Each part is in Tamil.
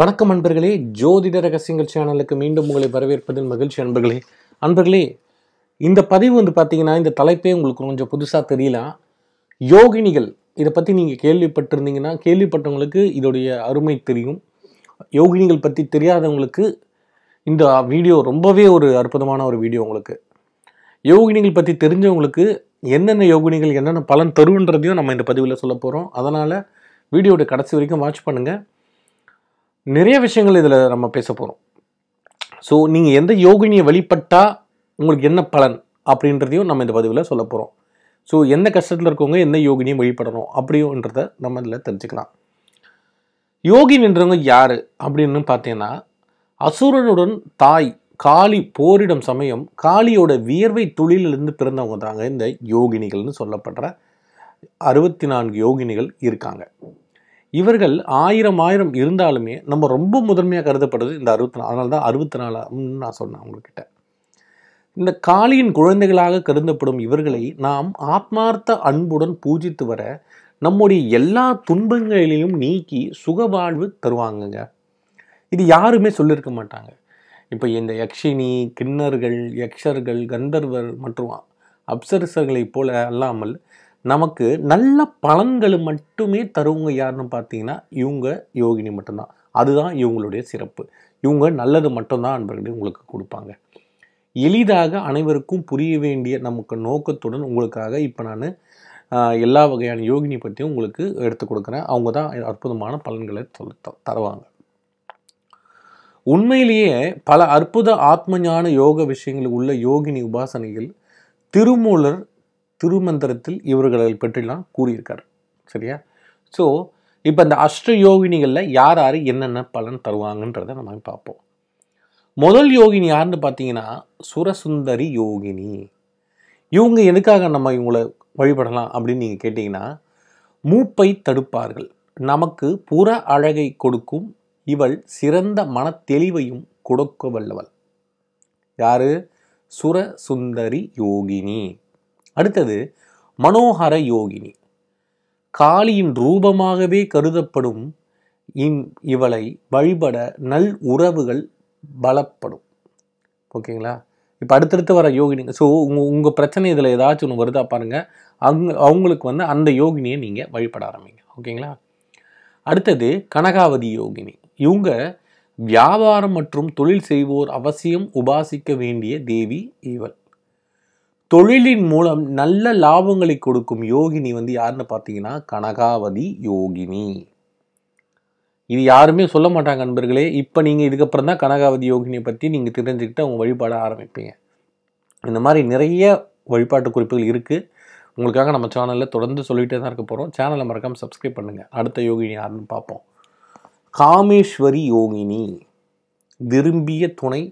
வணக்கம் அன்பர்களே ஜோதிட ரகசியங்கள் சேனலுக்கு மீண்டும் உங்களை வரவேற்பதில் மகிழ்ச்சி அன்பர்களே அன்பர்களே இந்த பதிவு வந்து பார்த்தீங்கன்னா இந்த தலைப்பே உங்களுக்கு கொஞ்சம் புதுசாக தெரியல யோகினிகள் இதை பற்றி நீங்கள் கேள்விப்பட்டிருந்தீங்கன்னா கேள்விப்பட்டவங்களுக்கு இதோடைய அருமை தெரியும் யோகினிகள் பற்றி தெரியாதவங்களுக்கு இந்த வீடியோ ரொம்பவே ஒரு அற்புதமான ஒரு வீடியோ உங்களுக்கு யோகினிகள் பற்றி தெரிஞ்சவங்களுக்கு என்னென்ன யோகினிகள் என்னென்ன பலன் தருன்றதையும் நம்ம இந்த பதிவில் சொல்ல போகிறோம் அதனால் வீடியோட கடைசி வரைக்கும் வாட்ச் பண்ணுங்கள் நிறைய விஷயங்கள் இதில் நம்ம பேச போகிறோம் ஸோ நீங்கள் எந்த யோகினியை வழிபட்டால் உங்களுக்கு என்ன பலன் அப்படின்றதையும் நம்ம இந்த பதிவில் சொல்ல போகிறோம் ஸோ எந்த கஷ்டத்தில் இருக்கவங்க எந்த யோகினியும் வழிபடணும் அப்படின்றத நம்ம இதில் தெரிஞ்சுக்கலாம் யோகினின்றவங்க யார் அப்படின்னு பார்த்தீங்கன்னா அசுரனுடன் தாய் காளி போரிடும் சமயம் காளியோட வியர்வை தொழிலிருந்து பிறந்தவங்க தாங்க இந்த யோகினிகள்னு சொல்லப்படுற அறுபத்தி நான்கு யோகினிகள் இருக்காங்க இவர்கள் ஆயிரம் ஆயிரம் இருந்தாலுமே நம்ம ரொம்ப முதன்மையாக கருதப்படுது இந்த அறுபத்தி நாலு அதனால தான் அறுபத்தி நாலு நான் சொன்னேன் அவங்கக்கிட்ட இந்த காளியின் குழந்தைகளாக கருதப்படும் இவர்களை நாம் ஆத்மார்த்த அன்புடன் பூஜித்து வர நம்முடைய எல்லா துன்பங்களிலையும் நீக்கி சுகவாழ்வு தருவாங்கங்க இது யாருமே சொல்லியிருக்க மாட்டாங்க இப்போ இந்த யக்ஷினி கிண்ணர்கள் யக்ஷர்கள் கந்தர்வர் மற்றும் அப்சரசர்களைப் போல அல்லாமல் நமக்கு நல்ல பலன்களை மட்டுமே தருவங்க யாருன்னு பார்த்தீங்கன்னா இவங்க யோகினி மட்டும்தான் அதுதான் இவங்களுடைய சிறப்பு இவங்க நல்லது மட்டும்தான் அன்பர்களே உங்களுக்கு கொடுப்பாங்க எளிதாக அனைவருக்கும் புரிய வேண்டிய நமக்கு நோக்கத்துடன் உங்களுக்காக இப்போ நான் எல்லா வகையான யோகினி பற்றியும் உங்களுக்கு எடுத்து கொடுக்குறேன் அவங்க தான் அற்புதமான பலன்களை தருவாங்க உண்மையிலேயே பல அற்புத ஆத்ம ஞான யோக விஷயங்கள் உள்ள யோகினி உபாசனையில் திருமூலர் திருமந்திரத்தில் இவர்களை பற்றிலாம் கூறியிருக்கார் சரியா ஸோ இப்போ இந்த அஷ்ட யோகினிகளில் யார் யார் என்னென்ன பலன் தருவாங்கன்றதை நம்ம பார்ப்போம் முதல் யோகினி யாருன்னு பார்த்தீங்கன்னா சுரசுந்தரி யோகினி இவங்க எதுக்காக நம்ம இவங்களை வழிபடலாம் அப்படின்னு நீங்கள் கேட்டிங்கன்னா மூப்பை தடுப்பார்கள் நமக்கு புற அழகை கொடுக்கும் இவள் சிறந்த மன தெளிவையும் கொடுக்க வல்லவள் யாரு சுரசுந்தரி யோகினி அடுத்தது மனோகர யோகினி காளியின் ரூபமாகவே கருதப்படும் இம் இவளை வழிபட நல் உறவுகள் பலப்படும் ஓகேங்களா இப்போ அடுத்தடுத்து வர யோகினிங்க ஸோ உங்கள் உங்கள் பிரச்சனை இதில் ஏதாச்சும் ஒன்று வருதா பாருங்கள் அங் அவங்களுக்கு வந்து அந்த யோகினியை நீங்கள் வழிபட ஆரம்பிங்க ஓகேங்களா அடுத்தது கனகாவதி யோகினி இவங்க வியாபாரம் மற்றும் தொழில் செய்வோர் அவசியம் உபாசிக்க வேண்டிய தேவி இவள் தொழிலின் மூலம் நல்ல லாபங்களை கொடுக்கும் யோகினி வந்து யாருன்னு பார்த்தீங்கன்னா கனகாவதி யோகினி இது யாருமே சொல்ல மாட்டாங்க நண்பர்களே இப்போ நீங்கள் இதுக்கப்புறம் தான் கனகாவதி யோகினியை பற்றி நீங்கள் தெரிஞ்சுக்கிட்டு அவங்க வழிபாட ஆரம்பிப்பீங்க இந்த மாதிரி நிறைய வழிபாட்டு குறிப்புகள் இருக்குது உங்களுக்காக நம்ம சேனலில் தொடர்ந்து சொல்லிகிட்டே தான் இருக்க போகிறோம் சேனலை மறக்காமல் சப்ஸ்கிரைப் பண்ணுங்கள் அடுத்த யோகினி யாருன்னு பார்ப்போம் காமேஸ்வரி யோகினி விரும்பிய துணை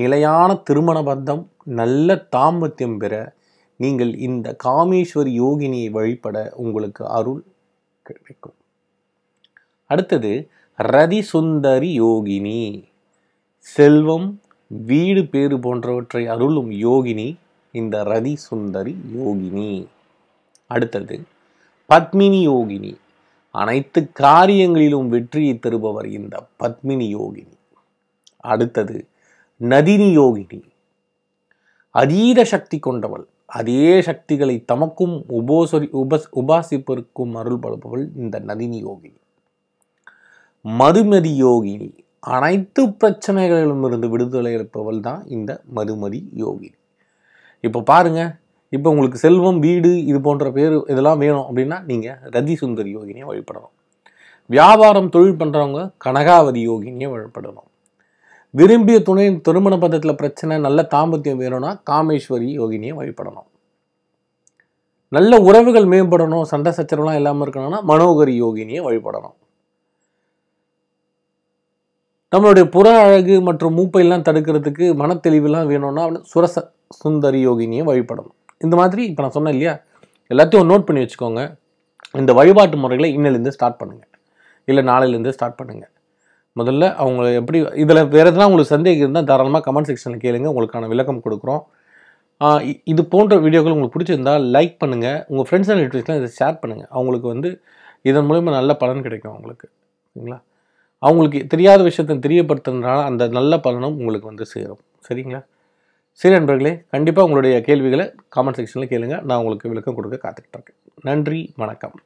நிலையான திருமண பந்தம் நல்ல தாம்பத்தியம் பெற நீங்கள் இந்த காமேஸ்வரி யோகினியை வழிபட உங்களுக்கு அருள் கிடைக்கும் அடுத்தது ரதி சுந்தரி யோகினி செல்வம் வீடு பேறு போன்றவற்றை அருளும் யோகினி இந்த ரதி சுந்தரி யோகினி அடுத்தது பத்மினி யோகினி அனைத்து காரியங்களிலும் வெற்றியை தருபவர் இந்த பத்மினி யோகினி அடுத்தது நதினி யோகினி அதீத சக்தி கொண்டவள் அதே சக்திகளை தமக்கும் உபோசரி உபஸ் உபாசிப்பருக்கும் அருள் பழுப்பவள் இந்த நதினி யோகினி மதுமதி யோகினி அனைத்து பிரச்சனைகளிலும் இருந்து விடுதலை எடுப்பவள் தான் இந்த மதுமதி யோகினி இப்போ பாருங்கள் இப்போ உங்களுக்கு செல்வம் வீடு இது போன்ற பேர் இதெல்லாம் வேணும் அப்படின்னா நீங்கள் ரதி சுந்தரி யோகினியை வழிபடணும் வியாபாரம் தொழில் பண்ணுறவங்க கனகாவதி யோகினியை வழிபடணும் விரும்பிய துணையின் திருமண பதத்தில் பிரச்சனை நல்ல தாம்பத்தியம் வேணும்னா காமேஸ்வரி யோகினியை வழிபடணும் நல்ல உறவுகள் மேம்படணும் சண்டை சச்சரவுலாம் இல்லாமல் இருக்கணும்னா மனோகரி யோகினியை வழிபடணும் நம்மளுடைய புற அழகு மற்றும் மூப்பையெல்லாம் தடுக்கிறதுக்கு மனத்தெளிவுலாம் வேணும்னா சுரச சுந்தரி யோகினியை வழிபடணும் இந்த மாதிரி இப்போ நான் சொன்னேன் இல்லையா எல்லாத்தையும் நோட் பண்ணி வச்சுக்கோங்க இந்த வழிபாட்டு முறைகளை இன்னிலேருந்து ஸ்டார்ட் பண்ணுங்கள் இல்லை நாளையிலேருந்து ஸ்டார்ட் பண்ணுங்கள் முதல்ல அவங்க எப்படி இதில் வேறு எதுனா உங்களுக்கு சந்தேகம் இருந்தால் தாராளமாக கமெண்ட் செக்ஷனில் கேளுங்க உங்களுக்கான விளக்கம் கொடுக்குறோம் இது போன்ற வீடியோக்கள் உங்களுக்கு பிடிச்சிருந்தால் லைக் பண்ணுங்கள் உங்கள் ஃப்ரெண்ட்ஸ் அண்ட் ரிலேட்டிவ்ஸ்லாம் இதை ஷேர் பண்ணுங்கள் அவங்களுக்கு வந்து இதன் மூலிமா நல்ல பலன் கிடைக்கும் அவங்களுக்கு சரிங்களா அவங்களுக்கு தெரியாத விஷயத்தை தெரியப்படுத்துறதுனால அந்த நல்ல பலனும் உங்களுக்கு வந்து சேரும் சரிங்களா சரி நண்பர்களே கண்டிப்பாக உங்களுடைய கேள்விகளை காமெண்ட் செக்ஷனில் கேளுங்கள் நான் உங்களுக்கு விளக்கம் கொடுக்க காத்துக்கிட்டு இருக்கேன் நன்றி வணக்கம்